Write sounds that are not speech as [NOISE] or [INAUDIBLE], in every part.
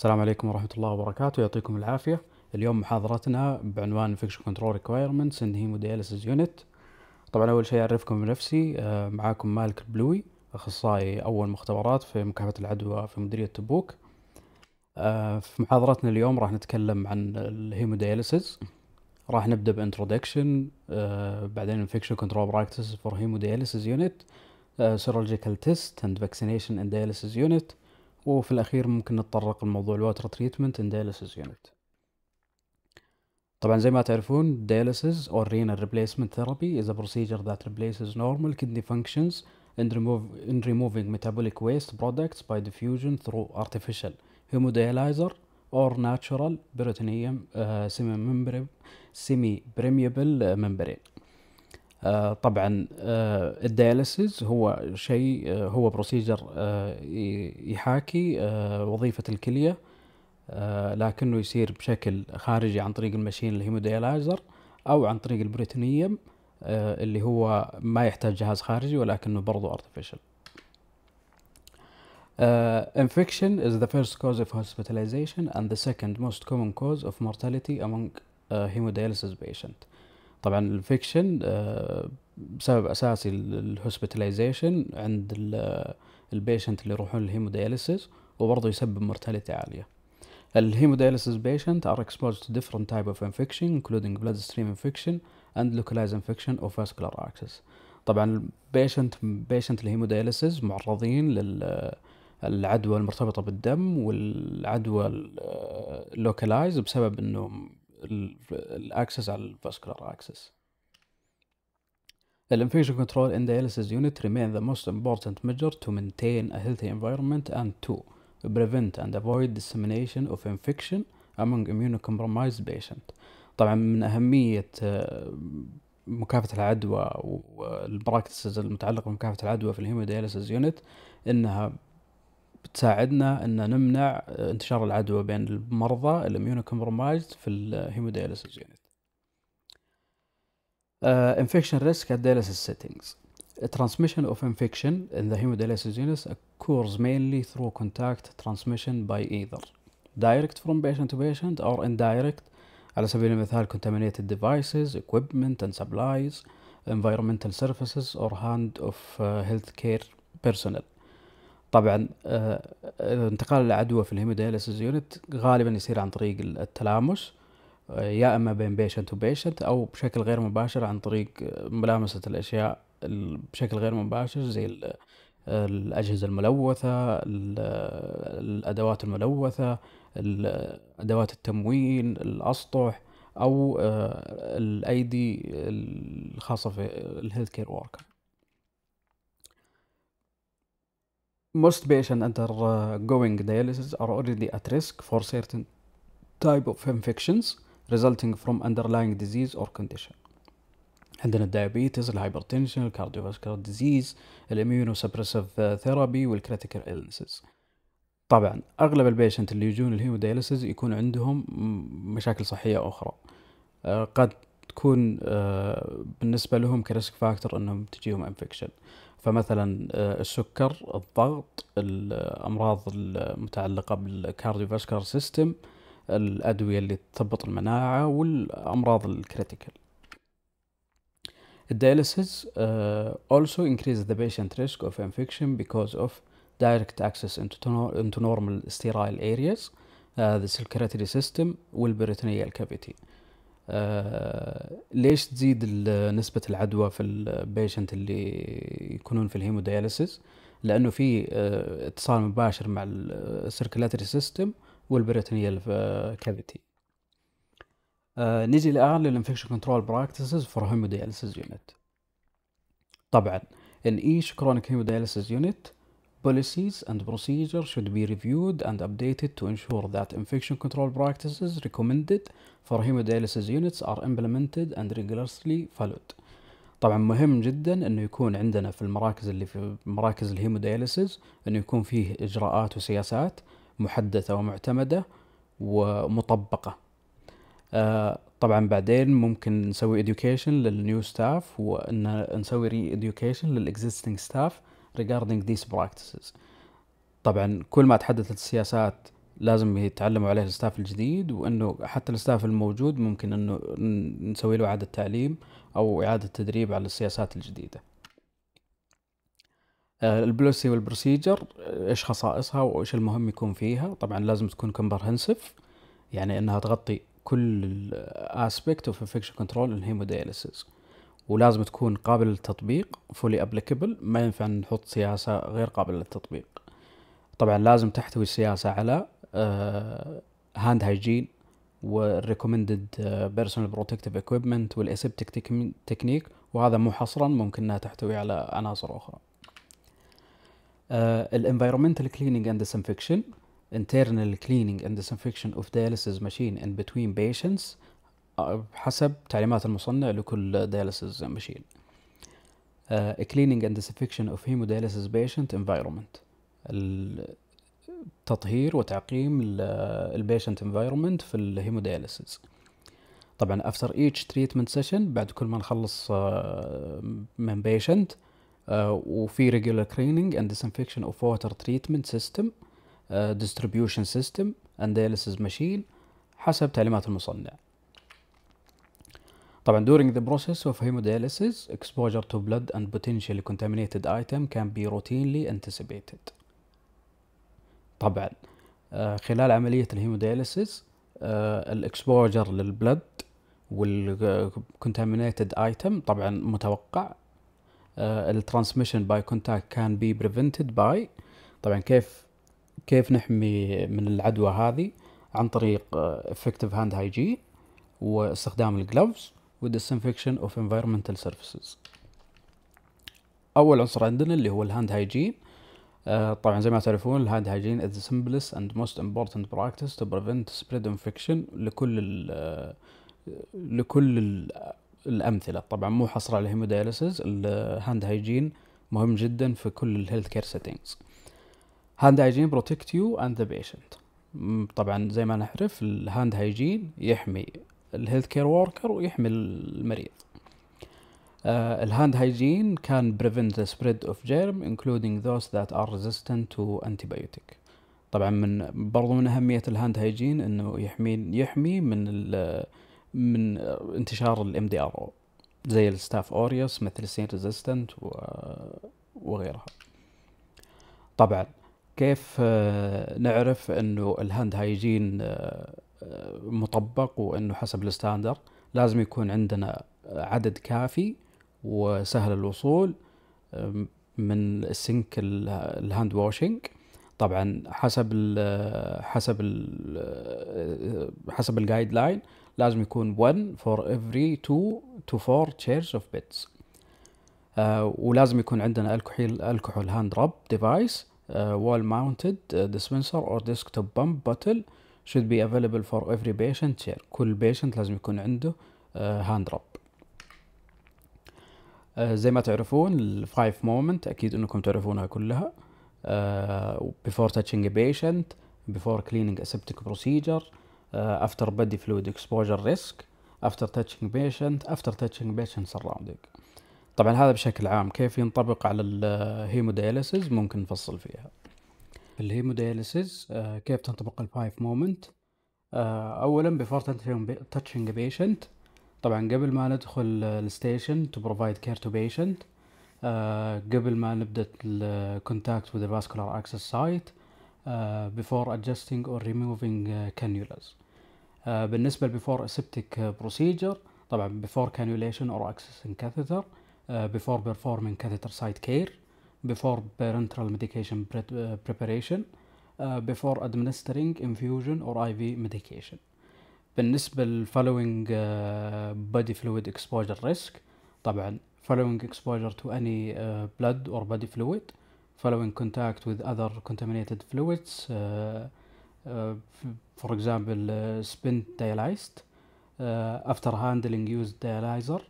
السلام عليكم ورحمة الله وبركاته يعطيكم العافية اليوم محاضرتنا بعنوان Infection Control Requirements in Hemodialysis Unit طبعا أول شيء أعرفكم بنفسي آه، معاكم مالك البلوي أخصائي أول مختبرات في مكافحة العدوى في مديرية تبوك آه، في محاضرتنا اليوم راح نتكلم عن الهيمودياليسيس راح نبدأ بانترودكشن آه، بعدين Infection Control Practices for Hemodialysis Unit Serological Test and Vaccination and Dialysis Unit وفي الأخير ممكن نتطرق لموضوع الواتر تريتمنت ان dialysis يونت طبعا زي ما تعرفون dialysis or renal replacement therapy is a procedure that replaces normal kidney functions and remove, in removing metabolic waste products by diffusion through artificial hemodialyzer or natural peritoneum uh, semi-permeable membrane آه، طبعا آه، الدياليسيز هو شيء آه، هو بروسيجر يحاكي وظيفة الكلية لكنه يصير بشكل خارجي عن طريق المشين الهيموديالايزر أو عن طريق البريتونيوم اللي هو ما يحتاج جهاز خارجي ولكنه برضو ارتفيشل Uh, infection is the first cause of hospitalization and the second most common cause of mortality among uh, hemodialysis patient. طبعا الانفكشن بسبب آه، اساسي الهوسبيتاليزيشن عند البيشنت آه، اللي يروحون الهيمودياليسيس وبرضه يسبب مرتاليتي عاليه بيشنت ار اكسبوز تو ديفرنت تايب اوف انفكشن انكلودينج بلاد ستريم انفكشن اند لوكالايز انفكشن او فاسكولار اكسس طبعا البيشنت بيشنت الهيمودياليسيس معرضين لل آه، العدوى المرتبطة بالدم والعدوى اللوكالايز بسبب انهم الاكسس على الفاسكولار اكسس The infection control in dialysis unit remain the most important measure to maintain a healthy environment and to prevent and avoid dissemination of infection among immunocompromised patients. طبعا من أهمية مكافحة العدوى والبراكتسز المتعلقة بمكافحة العدوى في الهيمودياليسيس يونت إنها بتساعدنا ان نمنع انتشار العدوى بين المرضى الاميونوكمبرمايزد في الهيمودياليسيس يونت انفكشن ريسك ات dialysis settings transmission of infection in the hemodialysis units occurs mainly through contact transmission by either direct from patient to patient or indirect على سبيل المثال contaminated devices, equipment and supplies, environmental surfaces or hand of uh, healthcare personnel. طبعا آه، آه، انتقال العدوى في الهيمودياليسيس يونت غالبا يصير عن طريق التلامس آه، يا اما بين بيشنت وبيشنت او بشكل غير مباشر عن طريق ملامسه الاشياء بشكل غير مباشر زي الاجهزه الملوثه الادوات الملوثه ادوات التموين الاسطح او الايدي الخاصه في الهيلث كير وركر most patients undergoing uh, dialysis are already at risk for certain type of infections resulting from underlying disease or condition عندنا الدايابيتس الهايبرتنشن الكارديوفاسكولار ديزيز الاميونوسبرسيف ثيرابي والكريتيكال illnesses طبعا اغلب البيشنت اللي يجون الهيمودياليسيس يكون عندهم مشاكل صحيه اخرى آه، قد تكون آه، بالنسبه لهم كريسك فاكتور انهم تجيهم انفكشن فمثلا السكر الضغط الامراض المتعلقه بالكارديوفاسكولار سيستم الادويه اللي تثبط المناعه والامراض الكريتيكال dialysis uh, also increases the patient risk of infection because of direct access into, into normal sterile areas, uh, the circulatory system, will peritoneal cavity. آه، ليش تزيد نسبة العدوى في البيشنت اللي يكونون في الهيمودياليسيس لأنه في آه، اتصال مباشر مع السيركلاتري سيستم والبريتونيال كافيتي آه، نجي الآن للانفكشن كنترول براكتسز فور هيمودياليسيس يونت طبعا ان ايش كرونيك هيمودياليسيس يونت Policies and procedures should be reviewed and updated to ensure that infection control practices recommended for hemodialysis units are implemented and rigorously followed. طبعا مهم جدا انه يكون عندنا في المراكز اللي في مراكز الهيمودياليسيس انه يكون فيه اجراءات وسياسات محدثه ومعتمده ومطبقه آه طبعا بعدين ممكن نسوي education للنيو ستاف وان نسوي ري education للاكزيستنج ستاف regarding these practices طبعا كل ما تحدثت السياسات لازم يتعلموا عليه الستاف الجديد وانه حتى الستاف الموجود ممكن انه نسوي له اعاده تعليم او اعاده تدريب على السياسات الجديده آه، البلوسي والبروسيجر ايش خصائصها وايش المهم يكون فيها طبعا لازم تكون كومبرهنسيف يعني انها تغطي كل الاسبكت اوف انفكشن كنترول الهيمودياليسيس ولازم تكون قابل للتطبيق فولي ابليكابل ما ينفع نحط سياسة غير قابلة للتطبيق طبعا لازم تحتوي السياسة على هاند هايجين والريكومندد بيرسونال بروتكتيف اكويبمنت والاسبتك تكنيك وهذا مو حصرا ممكن انها تحتوي على عناصر اخرى الانفايرمنتال كليننج اند disinfection internal cleaning and disinfection of dialysis machine in between patients حسب تعليمات المصنع لكل دياليسيز ماشين Uh, cleaning and disinfection of hemodialysis patient environment. تطهير وتعقيم البيشنت uh, انفايرمنت في دياليسيز طبعا افتر ايتش تريتمنت سيشن بعد كل ما نخلص uh, من بيشنت uh, وفي ريجولار كليننج اند ديسانفكشن اوف ووتر تريتمنت سيستم ديستريبيوشن سيستم اند دياليسيز ماشين حسب تعليمات المصنع طبعا during the process of hemodialysis exposure to blood and potentially contaminated item can be routinely anticipated طبعا آه، خلال عملية الهيمودياليسيس آه، الاكسبوجر للبلد والكونتامينيتد item طبعا متوقع الترانسميشن باي كونتاكت كان بي بريفنتد باي طبعا كيف كيف نحمي من العدوى هذه عن طريق آه، effective hand hygiene واستخدام الجلوفز disinfection of environmental سيرفيسز اول عنصر عندنا اللي هو الهاند هايجين آه طبعا زي ما تعرفون الهاند هايجين the simplest and most important practice to prevent spread infection لكل ال آه، لكل ال آه، الامثله طبعا مو حصر على الهيمودياليسيس الهاند هايجين مهم جدا في كل health care settings. Hand hygiene protect you and the patient. طبعا زي ما نعرف الهاند هايجين يحمي الهيلث كير وركر ويحمي المريض الهاند هايجين كان بريفنت ذا سبريد اوف جيرم including those that are resistant to antibiotic طبعا من برضو من أهمية الهاند هايجين إنه يحمي يحمي من من انتشار الام دي ار او زي الستاف اوريوس مثل السين ريزيستنت وغيرها طبعا كيف آه، نعرف انه الهاند آه، هايجين مطبق وانه حسب الستاندر لازم يكون عندنا عدد كافي وسهل الوصول من السنك الهاند واشنج طبعا حسب ال حسب ال حسب الجايد لاين لازم يكون 1 فور افري 2 تو 4 تشيرز اوف بيتس ولازم يكون عندنا الكحول الكحول هاند راب ديفايس وول ماونتد ديسبنسر اور ديسكتوب بامب باتل should be available for every patient chair كل patient لازم يكون عنده هاند uh, رب uh, زي ما تعرفون الفايف مومنت اكيد انكم تعرفونها كلها uh, before touching a patient before cleaning a septic procedure uh, after body fluid exposure risk after touching patient after touching patient surrounding طبعا هذا بشكل عام كيف ينطبق على الهيمودياليسيس ممكن نفصل فيها الهيمودياليسيس آه، كيف تنطبق الفايف آه، مومنت اولا بفور تاتشنج بيشنت طبعا قبل ما ندخل الستيشن تو بروفايد كير تو بيشنت قبل ما نبدا الكونتاكت وذ فاسكولار اكسس سايت بفور ادجستنج اور ريموفينج كانيولاز بالنسبه للبيفور اسبتيك بروسيجر طبعا بفور كانيوليشن اور اكسسنج كاثيتر بفور بيرفورمينج كاثيتر سايت كير before parenteral medication pre uh, preparation uh, before administering infusion or IV medication بالنسبة لل following uh, body fluid exposure risk طبعا following exposure to any uh, blood or body fluid following contact with other contaminated fluids uh, uh, for example uh, spent dialyzed uh, after handling used dialyzer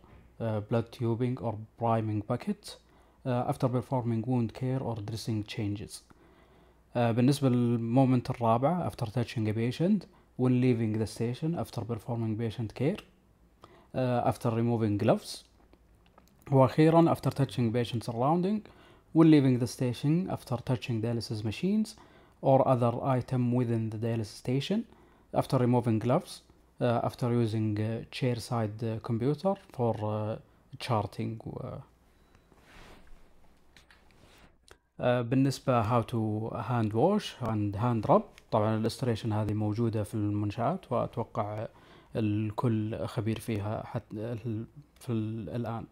uh, blood tubing or priming bucket uh, after performing wound care or dressing changes uh, بالنسبة للمومنت الرابعة after touching a patient when leaving the station after performing patient care uh, after removing gloves وأخيرا after touching patient surrounding when leaving the station after touching dialysis machines or other item within the dialysis station after removing gloves after using chair side computer for charting آه، بالنسبة هاو تو هاند ووش اند هاند رب طبعا الاستريشن هذه موجودة في المنشآت وأتوقع الكل خبير فيها حتى في الآن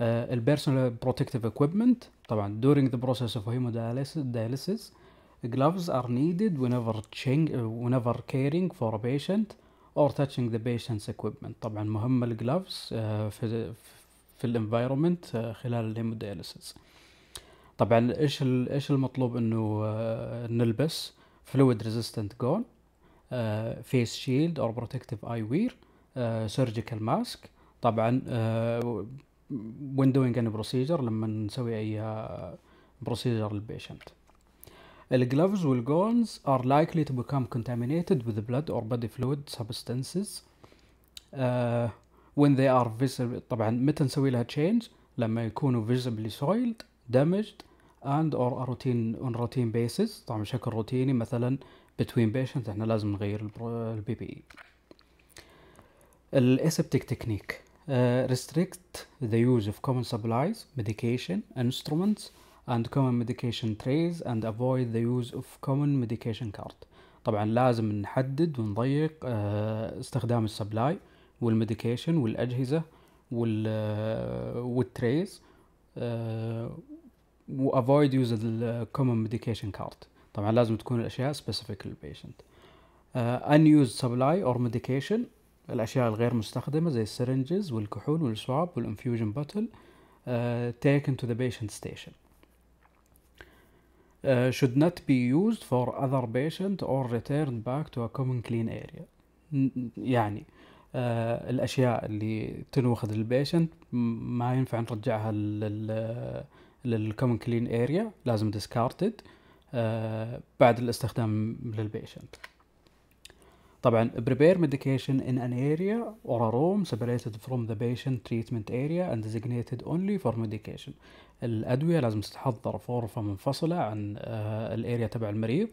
البيرسونال آه، بروتكتيف equipment طبعا during the process of hemodialysis gloves are needed whenever, ching, whenever caring for a patient or touching the patient's equipment طبعا مهمة الجلافز آه، في في الانفايرمنت آه، خلال الهيمودياليسيس طبعا ايش ايش المطلوب انه آه، نلبس فلويد ريزيستنت جون فيس شيلد اور بروتكتيف اي وير سيرجيكال ماسك طبعا وين دوينج ان بروسيجر لما نسوي اي بروسيجر للبيشنت الجلوفز والجونز ار لايكلي تو بيكام كونتامينيتد وذ بلاد اور بودي فلويد substances آه، when they are visible طبعا متى نسوي لها change لما يكونوا visibly soiled damaged and or a routine on routine basis طبعا بشكل روتيني مثلا between patients احنا لازم نغير البي بي اي الاسبتيك تكنيك restrict the use of common supplies medication instruments and common medication trays and avoid the use of common medication card طبعا لازم نحدد ونضيق استخدام السبلاي والميديكيشن والاجهزه آه، والتريز وافويد يوز الكومن ميديكيشن كارد طبعا لازم تكون الاشياء سبيسيفيك للبيشنت ان يوز سبلاي اور ميديكيشن الاشياء الغير مستخدمه زي السرنجز والكحول والسواب والانفيوجن بوتل taken to the patient station Uh, should not be used for other patient or returned back to a common clean area يعني آه، الاشياء اللي تنوخذ للبيشنت ما ينفع نرجعها للكومن كلين اريا لازم ديسكارتد آه، بعد الاستخدام للبيشنت طبعا prepare medication in an area or a room separated from the patient treatment area and designated only for medication الأدوية لازم تتحضر في غرفة منفصلة عن آه، الاريا تبع المريض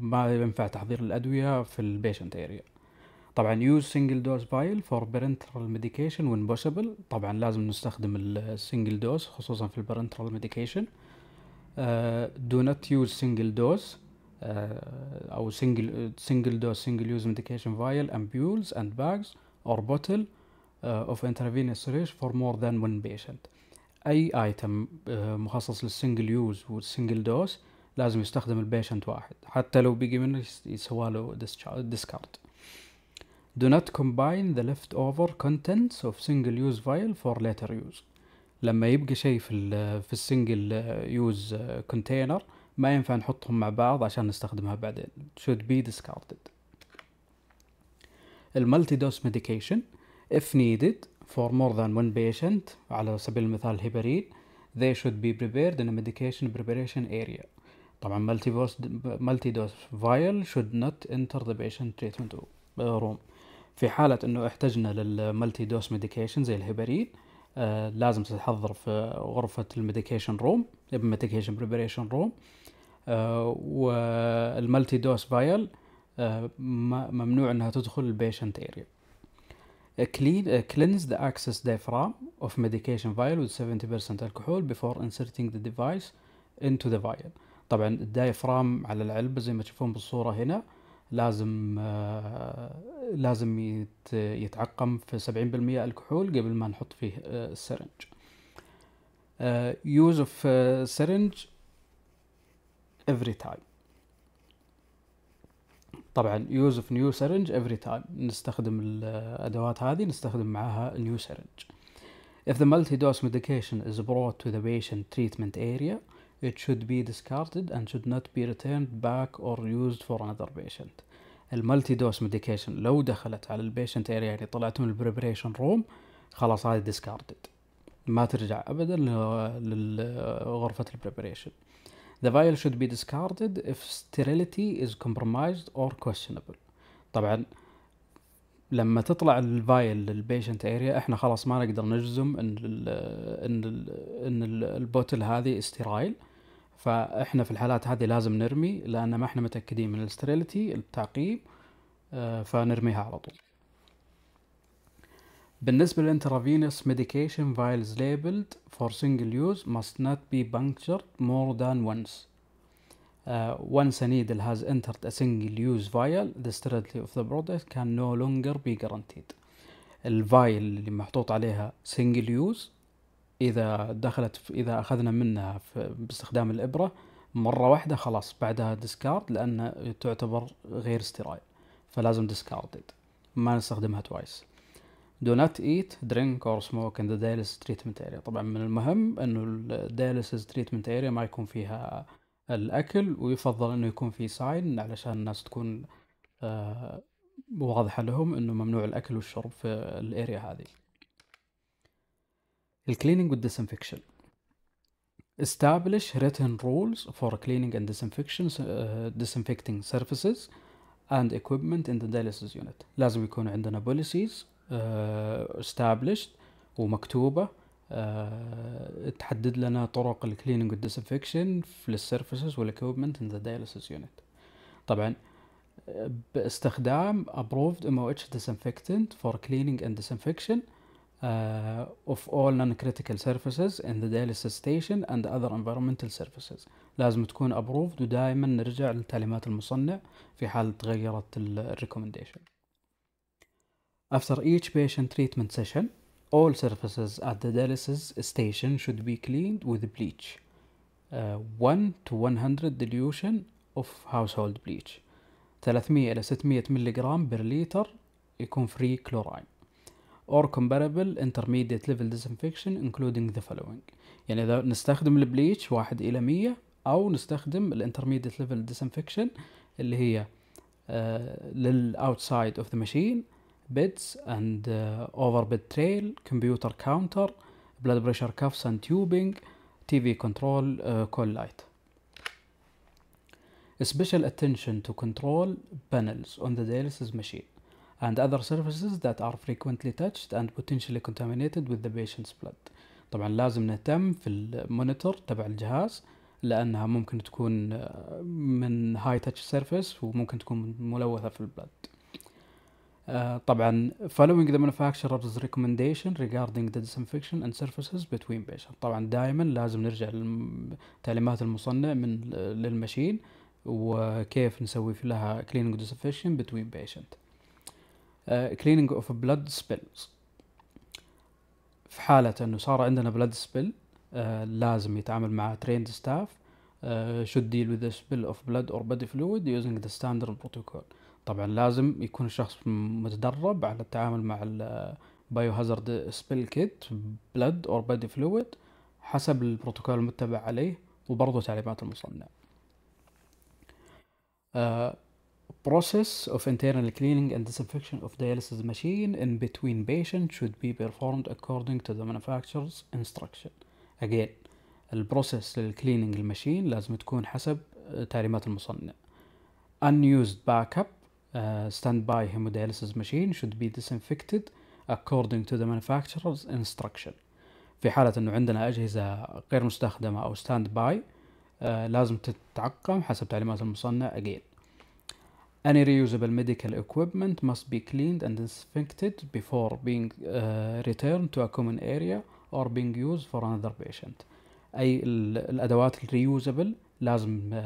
ما ينفع تحضير الأدوية في البيشنت اريا طبعا يوز سنجل دوز فايل فور parenteral ميديكيشن وين بوسيبل طبعا لازم نستخدم السنجل دوز خصوصا في البرنترال ميديكيشن دو نوت يوز سنجل دوز او سنجل سنجل دوز سنجل يوز ميديكيشن فايل امبيولز اند باجز اور بوتل اوف intravenous syringe فور مور ذان one بيشنت اي ايتم آه، مخصص للسنجل يوز والسنجل دوز لازم يستخدم البيشنت واحد حتى لو بيجي منه يسوى له ديسكارد Do not combine the leftover contents of single use file for later use لما يبقى شيء في ال في السنجل يوز كونتينر ما ينفع نحطهم مع بعض عشان نستخدمها بعدين should be discarded المالتي dose medication if needed for more than one patient على سبيل المثال هيبرين they should be prepared in a medication preparation area طبعا multi dose multi dose vial should not enter the patient treatment room في حالة انه احتجنا للملتي دوس ميديكيشن زي الهيبرين آه لازم تتحضر في غرفة الميديكيشن روم الميديكيشن بريبريشن روم آه والملتي دوس فايل آه ممنوع انها تدخل البيشنت اريا آه، clean آه، cleanse the access diaphragm of medication vial with 70% alcohol before inserting the device into the vial طبعا الدايفرام على العلبة زي ما تشوفون بالصورة هنا آه لازم آه، لازم يتعقم في 70% الكحول قبل ما نحط فيه السرنج آه، يوز اوف سرنج افري آه، تايم طبعا يوز اوف نيو سرنج افري تايم نستخدم الادوات هذه نستخدم معاها نيو سرنج If the multi-dose medication is brought to the patient treatment area, It should be discarded and should not be returned back or used for another patient. المالتي دوس ميديكيشن لو دخلت على البيشنت اريا يعني طلعت من البريبريشن روم خلاص هذه ديسكاردد ما ترجع ابدا لغرفه البريبريشن. The vial should be discarded if sterility is compromised or questionable. طبعا لما تطلع الفايل للبيشنت اريا احنا خلاص ما نقدر نجزم ان الـ ان الـ ان البوتل هذه استرايل فاحنا في الحالات هذه لازم نرمي لان ما احنا متاكدين من الاستريلتي التعقيم آه، فنرميها على طول بالنسبة للانترافينوس ميديكيشن فايلز ليبلد فور سنجل يوز ماست نوت بي بانكتشرد مور ذان وانس وانس نيدل هاز انترد ا سنجل يوز فايل ذا سترلتي اوف ذا برودكت كان نو لونجر بي جرانتيد الفايل اللي محطوط عليها سنجل يوز اذا دخلت اذا اخذنا منها باستخدام الابره مره واحده خلاص بعدها ديسكارد لان تعتبر غير استرايل فلازم ديسكاردد ما نستخدمها توايس do not eat drink or smoke in the dialysis treatment area طبعا من المهم انه dialysis تريتمنت area ما يكون فيها الاكل ويفضل انه يكون في ساين علشان الناس تكون آه واضحه لهم انه ممنوع الاكل والشرب في الاريا هذه الكليننج والديسانفكشن establish written rules for cleaning and disinfection uh, disinfecting surfaces and equipment in the dialysis unit لازم يكون عندنا policies uh, established ومكتوبة uh, تحدد لنا طرق الكليننج والديسانفكشن للسيرفيسز والاكويبمنت in the dialysis unit طبعا باستخدام approved MOH disinfectant for cleaning and disinfection uh, of all non-critical surfaces in the dialysis station and other environmental surfaces لازم تكون approved ودائما نرجع للتعليمات المصنع في حال تغيرت ال recommendation After each patient treatment session all surfaces at the dialysis station should be cleaned with bleach uh, 1 to 100 dilution of household bleach 300 إلى 600 ملغ per liter يكون free chlorine or comparable intermediate level disinfection including the following يعني إذا نستخدم البليتش واحد إلى مية أو نستخدم الانترميديت ليفل disinfection اللي هي للأوتسايد اوف ذا ماشين بيدز اند اوفر بيد تريل كمبيوتر كاونتر بلاد بريشر كافس اند تيوبينج تي في كنترول كول لايت Special attention to control panels on the dialysis machine and other surfaces that are frequently touched and potentially contaminated with the patient's blood طبعا لازم نهتم في المونيتور تبع الجهاز لأنها ممكن تكون من هاي تاتش سيرفيس وممكن تكون ملوثة في البلد طبعا following the manufacturer's recommendation regarding the disinfection and surfaces between patients طبعا دائما لازم نرجع لتعليمات المصنع من للمشين وكيف نسوي لها cleaning disinfection between patient كليننج اوف بلاد سبيلز في حالة انه صار عندنا بلاد آه، سبيل لازم يتعامل مع تريند ستاف آه، should deal with the spill of blood or body fluid using the standard protocol طبعا لازم يكون الشخص متدرب على التعامل مع البايو هازارد سبيل كيت بلد اور بادي فلويد حسب البروتوكول المتبع عليه وبرضه تعليمات المصنع آه، process of internal cleaning and disinfection of dialysis machine in between patients should be performed according to the manufacturer's instruction again process of cleaning the machine لازم تكون حسب تعليمات المصنع unused backup uh, standby hemodialysis machine should be disinfected according to the manufacturer's instruction في حالة انه عندنا اجهزة غير مستخدمة او ستاند باي uh, لازم تتعقم حسب تعليمات المصنع again any reusable medical equipment must be cleaned and inspected before being uh, returned to a common area or being used for another patient أي الأدوات الريوزبل لازم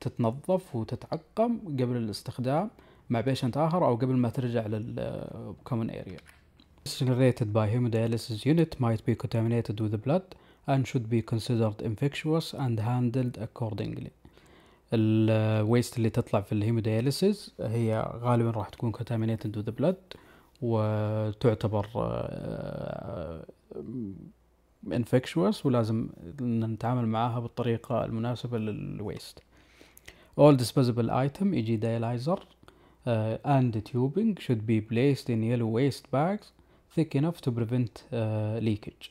تتنظف وتتعقم قبل الاستخدام مع patient آخر أو قبل ما ترجع common area. generated by hemodialysis unit might be contaminated with blood and should be considered infectious and handled accordingly. الويست اللي تطلع في الهيمودياليسيز هي غالبا راح تكون contaminated with the blood وتعتبر آه، آه، infectious ولازم نتعامل معاها بالطريقة المناسبة للويست all disposable item e.g. dialyzer uh, and tubing should be placed in yellow waste bags thick enough to prevent uh, leakage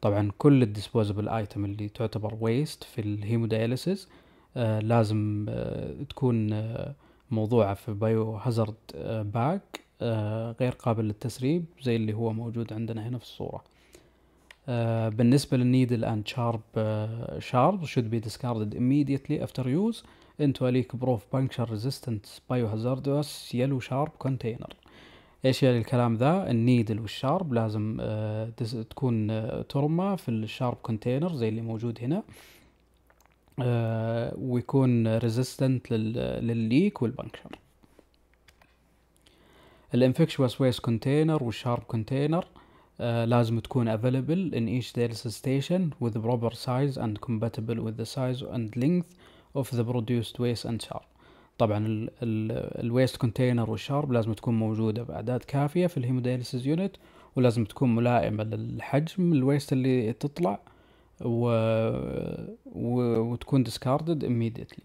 طبعا كل الديسبوزبل ايتم اللي تعتبر ويست في الهيمودياليسيس آه، لازم آه، تكون آه، موضوعة في بايو هازارد باك غير قابل للتسريب زي اللي هو موجود عندنا هنا في الصورة بالنسبة للنيدل اند شارب شارب should be discarded immediately after use into a leak proof puncture resistant biohazardous yellow sharp container ايش يعني الكلام ذا النيدل والشارب لازم تكون ترمى في الشارب كونتينر زي اللي موجود هنا آه، ويكون ريزيستنت للليك والبنكشر الانفكشوس ويست كونتينر والشارب كونتينر لازم تكون افيلبل ان each dialysis ستيشن وذ بروبر سايز اند كومباتبل وذ the size and length of the produced waste and sharp طبعا الويست كونتينر والشارب لازم تكون موجودة بأعداد كافية في الهيمودياليسيس يونت ولازم تكون ملائمة للحجم الويست اللي تطلع و... و... وتكون discarded immediately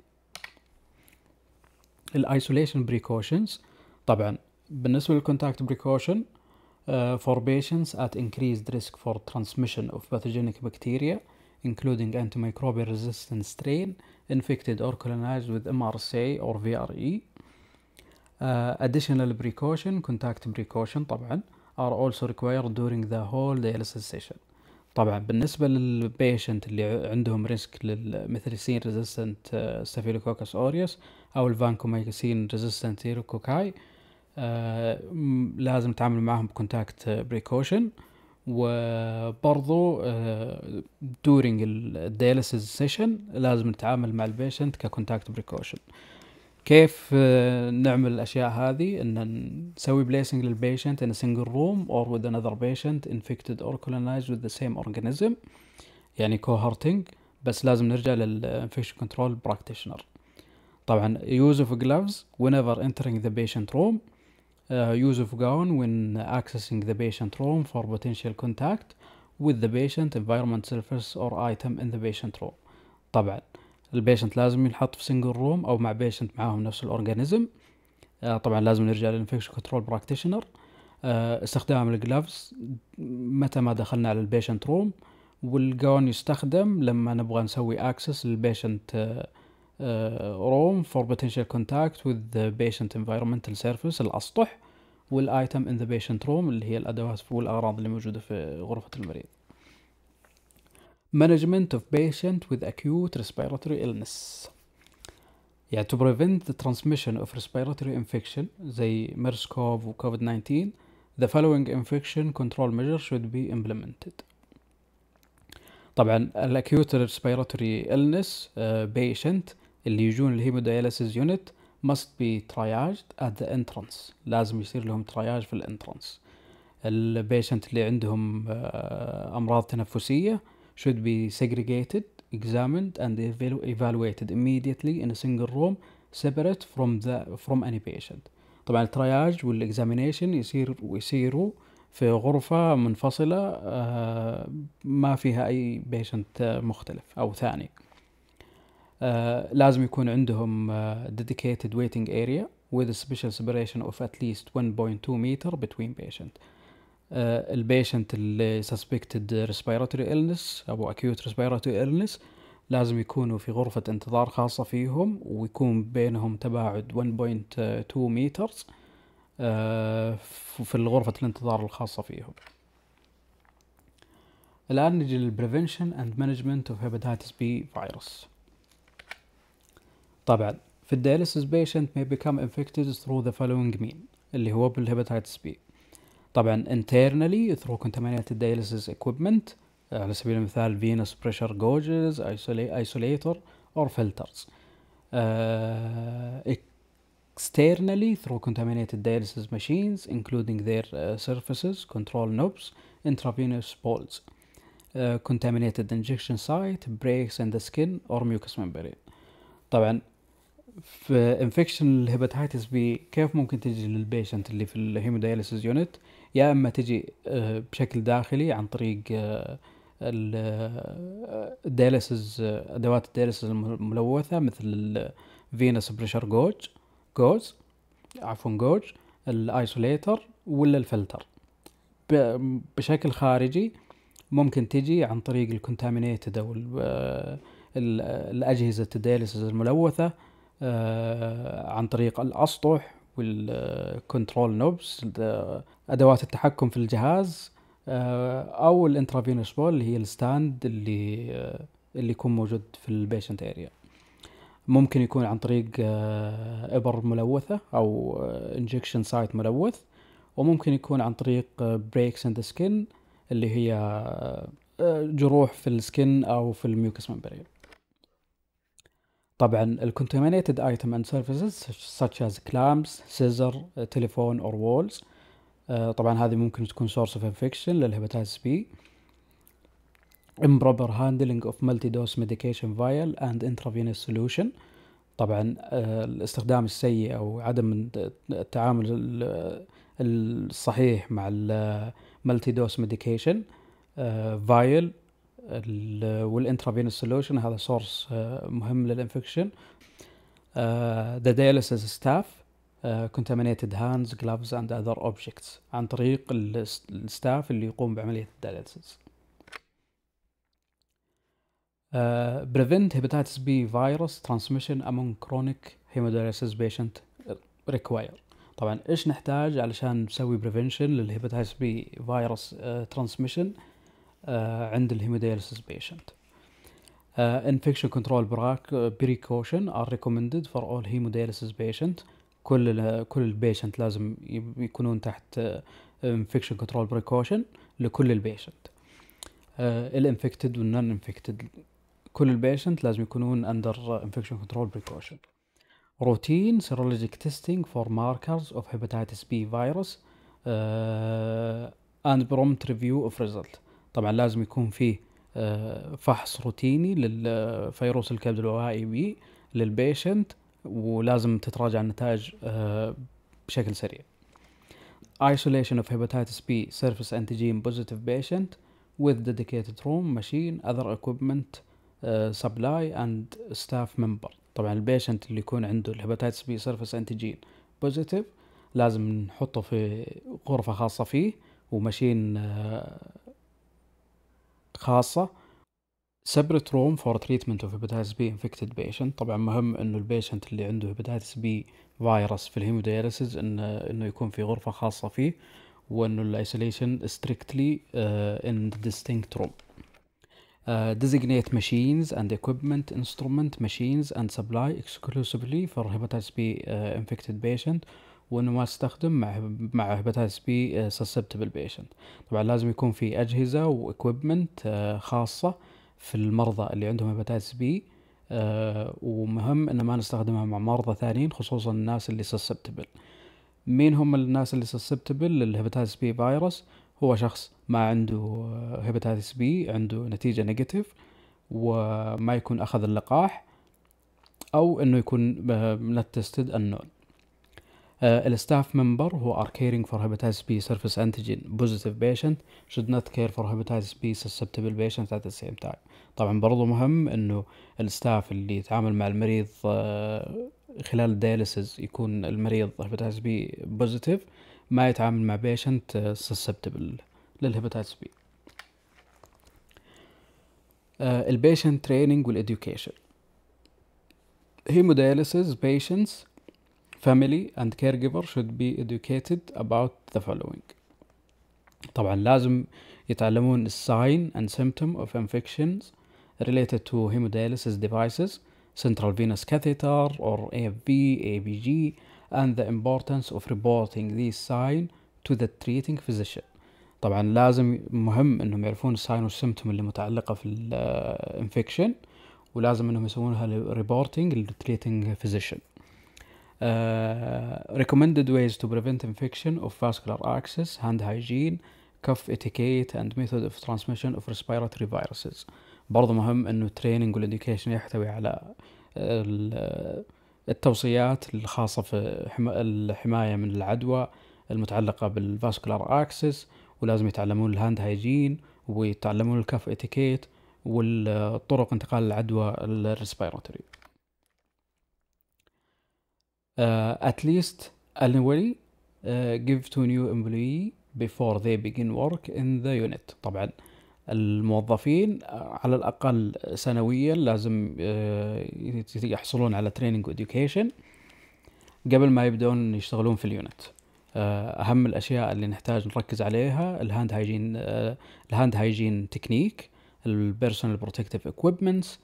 الايسوليشن precautions طبعا بالنسبة للكونتاكت precaution for patients at increased risk for transmission of pathogenic bacteria including antimicrobial resistant strain infected or colonized with MRSA or VRE uh, additional precaution contact precaution طبعا are also required during the whole dialysis session طبعا بالنسبة للبيشنت اللي عندهم ريسك للميثريسين ريزيستنت ستافيلوكوكس اوريوس او الفانكوميكسين ريزيستنت سيروكوكاي لازم نتعامل معهم بكونتاكت بريكوشن وبرضو دورينج الدياليسيس سيشن لازم نتعامل مع البيشنت ككونتاكت بريكوشن كيف نعمل الاشياء هذه ان نسوي بليسنج للبيشنت in a single room or with another patient infected or colonized with the same organism يعني cohorting بس لازم نرجع للانفكشن كنترول براكتيشنر طبعا use of gloves whenever entering the patient room uh, use of gown when accessing the patient room for potential contact with the patient environment surface or item in the patient room طبعا البيشنت لازم ينحط في سنجل روم او مع بيشنت معاهم نفس الاورجانيزم آه، طبعا لازم نرجع للانفكشن كنترول براكتيشنر استخدام الجلافز متى ما دخلنا على البيشنت روم والجون يستخدم لما نبغى نسوي اكسس للبيشنت روم فور بوتنشال كونتاكت وذ بيشنت انفايرمنتال سيرفيس الاسطح والايتم ان ذا بيشنت روم اللي هي الادوات والاغراض اللي موجوده في غرفه المريض management of patient with acute respiratory illness يعني to prevent the transmission of respiratory infection زي ميرس كوف covid 19 the following infection control measures should be implemented طبعا acute respiratory illness uh, patient اللي يجون hemodialysis يونت must be triaged at the entrance لازم يصير لهم triage في الانترنس البيشنت اللي عندهم امراض تنفسيه should be segregated, examined and evaluated immediately in a single room separate from the from any patient. طبعا الترياج والاكزامينيشن يصير ويصيروا في غرفة منفصلة ما فيها أي بيشنت مختلف أو ثاني لازم يكون عندهم dedicated waiting area with a special separation of at least 1.2 meter between patients آه، البيشنت اللي سسبكتد ريسبيراتوري ايلنس أو أكيوت ريسبيراتوري ايلنس لازم يكونوا في غرفة انتظار خاصة فيهم ويكون بينهم تباعد 1.2 متر آه، في غرفة الانتظار الخاصة فيهم الآن نجي للبريفنشن اند مانجمنت اوف هيباتيتس بي فيروس طبعا في الدياليسيس patient may become infected through the following mean اللي هو بالهيباتيتس بي طبعا internally through contaminated dialysis equipment على سبيل المثال venous pressure gauges isolator or filters externally through contaminated dialysis machines including their surfaces control knobs intravenous bolts contaminated injection site breaks in the skin or mucous membrane طبعا في انفكشن الهباتيتس بي كيف ممكن تجي للبيشنت اللي في الهيمودياليسيس يونت يا اما تجي آه، بشكل داخلي عن طريق آه، الديلسز آه، ادوات الديلسز الملوثه مثل الفينس بريشر جوج جوز عفوا جوج الايسوليتر ولا الفلتر بشكل خارجي ممكن تجي عن طريق الكونتامينيتد او الاجهزه الديلسز الملوثه عن طريق الاسطح والكنترول نوبس ادوات التحكم في الجهاز آه، او الانترافينوس بول اللي هي الستاند اللي آه، اللي يكون موجود في البيشنت اريا ممكن يكون عن طريق آه، ابر ملوثه او انجكشن سايت ملوث وممكن يكون عن طريق بريكس اند سكين اللي هي جروح في السكن او في الميوكس ممبرين طبعا contaminated ايتم اند سيرفيسز such as clamps, scissors, تليفون or walls آه، طبعا هذه ممكن تكون سورس اوف انفكشن للهباتايتس بي improper handling of multi-dose medication vial and intravenous solution طبعا آه، الاستخدام السيء او عدم التعامل الصحيح مع المالتي دوس ميديكيشن فايل والانترافينوس سولوشن هذا سورس آه، مهم للانفكشن ذا دايليسيس ستاف كونتامينيتد هاندز جلافز اند اذر objects عن طريق الستاف اللي يقوم بعمليه الدايليسيس بريفنت هيباتيتس بي فيروس ترانسميشن among كرونيك hemodialysis بيشنت ريكواير طبعا ايش نحتاج علشان نسوي بريفنشن للهيباتيتس بي فيروس ترانسميشن uh, عند الهيمودياليسيس بيشنت infection control precaution are recommended for all hemodialysis patient كل ال كل البيشنت لازم يكونون تحت infection control precaution لكل البيشنت الانفكتد والنون انفكتد كل البيشنت لازم يكونون under infection control precaution routine serologic testing for markers of hepatitis B virus uh, and prompt review of result طبعا لازم يكون فيه آه، فحص روتيني للفيروس آه، الكبد الوبائي بي للبيشنت ولازم تتراجع النتائج آه، بشكل سريع isolation of hepatitis B surface antigen positive patient with dedicated room machine other equipment uh, supply and staff member طبعا البيشنت اللي يكون عنده الهباتيتس بي سيرفس انتيجين بوزيتيف لازم نحطه في غرفة خاصة فيه وماشين خاصة سبرت روم فور تريتمنت اوف هيباتيتس بي انفكتد بيشنت طبعا مهم انه البيشنت اللي عنده هيباتيتس بي فيروس في الهيمودياليسيس انه انه يكون في غرفة خاصة فيه وانه الايسوليشن ستريكتلي ان in روم ديزيجنيت ماشينز اند designate انسترومنت ماشينز اند سبلاي machines فور هيباتيتس بي انفكتد بيشنت وانه ما استخدم مع مع هيباتايتس بي سسبتبل آه، بيشنت طبعا لازم يكون في اجهزه واكويبمنت آه، خاصه في المرضى اللي عندهم هيباتايتس بي آه، ومهم ان ما نستخدمها مع مرضى ثانيين خصوصا الناس اللي سسبتبل مين هم الناس اللي سسبتبل للهيباتايتس بي فيروس هو شخص ما عنده هيباتايتس بي عنده نتيجه نيجاتيف وما يكون اخذ اللقاح او انه يكون من التستد النون آه، الستاف ممبر هو are caring for hepatitis B surface antigen positive patient should not care for hepatitis B susceptible patient at the same time طبعا برضو مهم انه الستاف اللي يتعامل مع المريض آه، خلال الدياليسز يكون المريض hepatitis بي بوزيتيف ما يتعامل مع بيشنت سسبتبل للهباتيتس بي البيشنت تريننج والإديوكيشن هيمودياليسز بيشنتس family and caregiver should be educated about the following طبعا لازم يتعلمون sign and symptom of infections related to hemodialysis devices central venous catheter or AFV, ABG and the importance of reporting these sign to the treating physician طبعا لازم مهم انهم يعرفون and والسيمتوم اللي متعلقة في الانفكشن ولازم انهم يسوونها ريبورتنج للتريتنج physician. آه، recommended ways to prevent infection of vascular access, hand hygiene, cough etiquette and method of transmission of respiratory viruses. برضو مهم انه التريننج والإديوكيشن يحتوي على التوصيات الخاصة في الحماية من العدوى المتعلقة بالفاسكولار اكسس ولازم يتعلمون الهاند هايجين ويتعلمون الكاف اتيكيت والطرق انتقال العدوى الريسبيراتوري Uh, at least annually uh, give to new employee before they begin work in the unit طبعا الموظفين على الأقل سنويا لازم uh, يحصلون على training education قبل ما يبدأون يشتغلون في اليونت أهم الأشياء اللي نحتاج نركز عليها الهاند هايجين الهاند هايجين تكنيك البيرسونال بروتكتيف اكويبمنتس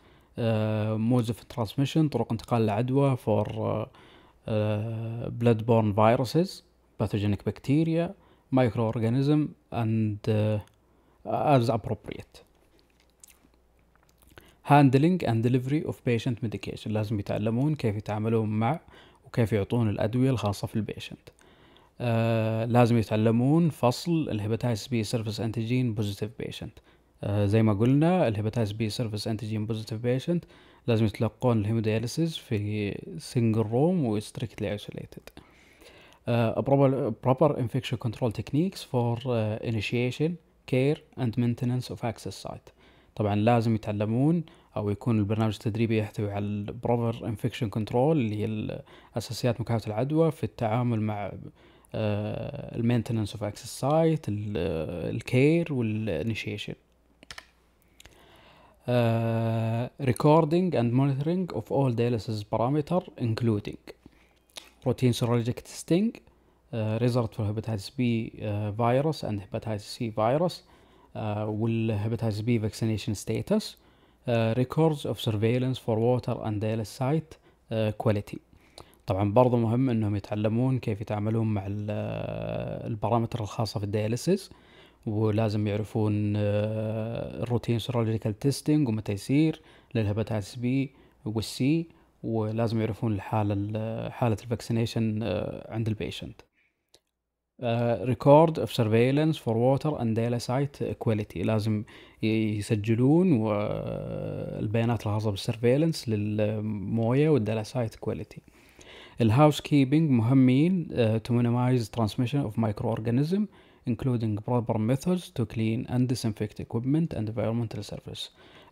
موز اوف ترانسميشن طرق انتقال العدوى فور بلاد بورن فيروسز باثوجينيك بكتيريا مايكرو اورجانيزم اند از ابروبريت handling and delivery of patient medication لازم يتعلمون كيف يتعاملون مع وكيف يعطون الأدوية الخاصة في البيشنت آه لازم يتعلمون فصل الهيباتايتس بي سيرفيس انتيجين بوزيتيف بيشنت زي ما قلنا الهيباتايتس بي سيرفيس انتيجين بوزيتيف بيشنت لازم يتلقون الهيمودياليسيس في سنجل روم وستريكتلي ايسوليتد proper infection control techniques for uh, initiation care and maintenance of access site طبعا لازم يتعلمون او يكون البرنامج التدريبي يحتوي على proper infection control اللي هي اساسيات مكافحه العدوى في التعامل مع المينتننس اوف اكسس سايت الكير والانيشيشن recording and monitoring of all dialysis parameter including routine serologic testing uh, result for hepatitis B uh, virus and hepatitis C virus uh, will hepatitis B vaccination status uh, records of surveillance for water and dialysis site uh, quality طبعا برضو مهم انهم يتعلمون كيف يتعاملون مع البارامتر الخاصة في الدياليسيس ولازم يعرفون آه، الروتين سيرولوجيكال تيستينج ومتى يصير للهباتايتس بي والسي ولازم يعرفون الحاله آه، حاله الفاكسينيشن آه، عند البيشنت ريكورد اوف سيرفيلنس فور ووتر اند ديلا سايت كواليتي لازم يسجلون البيانات الخاصه بالسيرفيلنس للمويه والديلا سايت كواليتي الهاوس كيبنج مهمين تو مينيمايز ترانسميشن اوف مايكرو اورجانيزم including proper methods to clean and disinfect equipment and environmental surface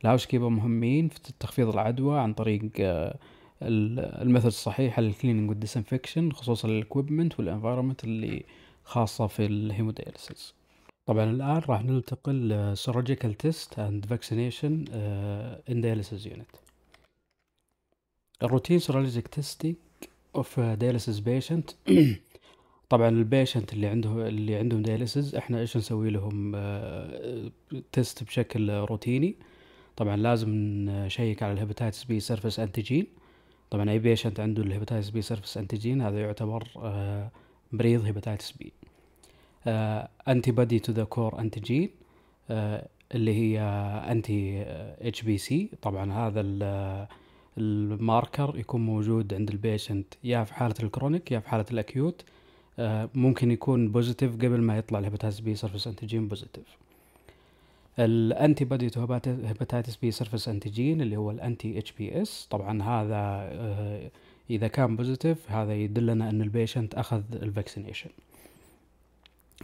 الهاوسكيبر مهمين في تخفيض العدوى عن طريق آه، المثل الصحيح للكليننج والديسنفكشن خصوصا الاكويبمنت والانفايرمنت اللي خاصة في الهيمودياليسيس طبعا الآن راح ننتقل للسيرجيكال تيست اند فاكسينيشن ان دياليسيس يونت الروتين سيرولوجيك تيستينج اوف دياليسيس بيشنت طبعا البيشنت اللي عنده اللي عندهم دياليسز احنا ايش نسوي لهم تيست آه، بشكل روتيني طبعا لازم نشيك على الهيباتايتس بي سيرفس انتيجين طبعا اي بيشنت عنده الهيباتايتس بي سيرفس انتيجين هذا يعتبر آه، مريض هيباتايتس بي انتي بادي تو ذا كور انتيجين اللي هي انتي اتش بي سي طبعا هذا الماركر آه، يكون موجود عند البيشنت يا في حالة الكرونيك يا في حالة الأكيوت آه، ممكن يكون بوزيتيف قبل ما يطلع الهيباتيتس بي سيرفس انتيجين بوزيتيف الانتي بادي تو هيباتيتس بي سيرفس انتيجين اللي هو الانتي اتش بي اس طبعا هذا آه، اذا كان بوزيتيف هذا يدلنا ان البيشنت اخذ الفاكسينيشن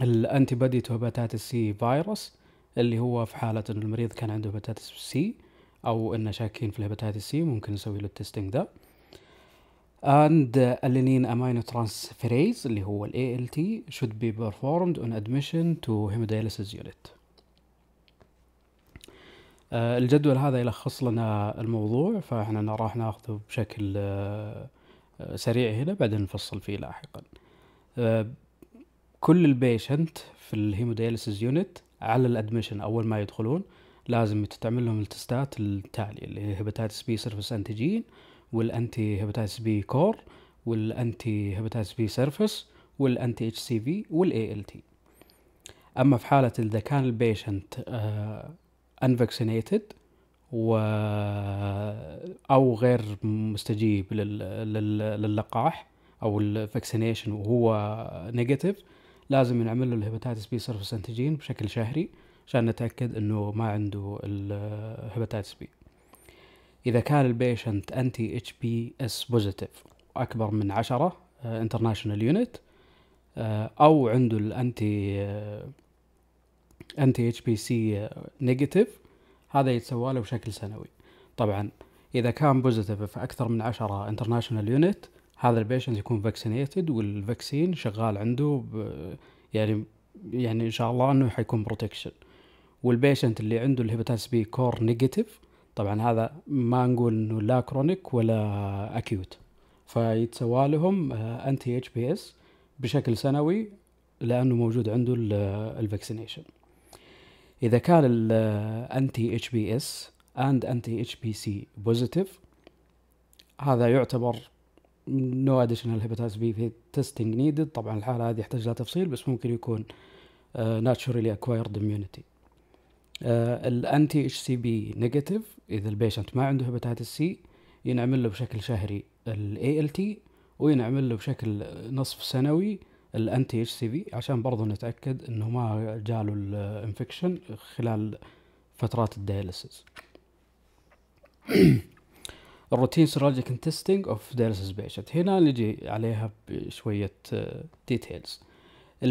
الانتي بادي تو هيباتيتس سي فيروس اللي هو في حالة ان المريض كان عنده هيباتيتس سي او انه شاكين في الهيباتيتس سي ممكن نسوي له التستنج ذا and alanine aminotransferase اللي هو ال ALT should be performed on admission to hemodialysis unit. آه، الجدول هذا يلخص لنا الموضوع فاحنا راح ناخذه بشكل آه، آه، سريع هنا بعدين نفصل فيه لاحقا. كل البيشنت في الهيمودياليسيس يونت على الادمشن اول ما يدخلون لازم تتعمل لهم التستات التاليه اللي هي هيباتيتس بي سيرفس انتيجين والانتي هيباتايتس بي كور والانتي هيباتايتس بي سيرفس والانتي اتش سي في والاي ال تي اما في حاله اذا كان البيشنت انفاكسينيتد آه، و او غير مستجيب للقاح او الفاكسينيشن وهو نيجاتيف لازم نعمل له الهيباتايتس بي سيرفس انتيجين بشكل شهري عشان نتاكد انه ما عنده الهيباتايتس آه، بي إذا كان البيشنت أنتي اتش بي اس بوزيتيف اكبر من 10 انترناشونال يونت أو عنده الأنتي أنتي اتش بي سي نيجاتيف هذا يتسوى له بشكل سنوي طبعا إذا كان بوزيتيف في أكثر من 10 انترناشونال يونت هذا البيشنت يكون فاكسينيتد والفاكسين شغال عنده يعني يعني ان شاء الله انه حيكون بروتكشن والبيشنت اللي عنده الهيباتايتس بي كور نيجاتيف طبعا هذا ما نقول انه لا كرونيك ولا اكيوت فيتسوى لهم انتي اتش بي اس بشكل سنوي لانه موجود عنده الفاكسينيشن آه، اذا كان الانتي اتش بي اس اند انتي اتش بي سي بوزيتيف هذا يعتبر نو اديشنال هيباتايتس بي في تيستينج نيدد طبعا الحاله هذه يحتاج لها تفصيل بس ممكن يكون ناتشورالي اكوايرد اميونيتي آه، الانتي اتش سي بي نيجاتيف اذا البيشنت ما عنده هباتيتس سي ينعمل له بشكل شهري الاي ال تي وينعمل له بشكل نصف سنوي الانتي اتش سي بي عشان برضه نتاكد انه ما جاله الانفكشن خلال فترات الدياليسيس [COUGHS] الروتين سيرولوجيك تيستينج اوف دياليسيس بيشنت هنا نجي عليها بشويه ديتيلز آه،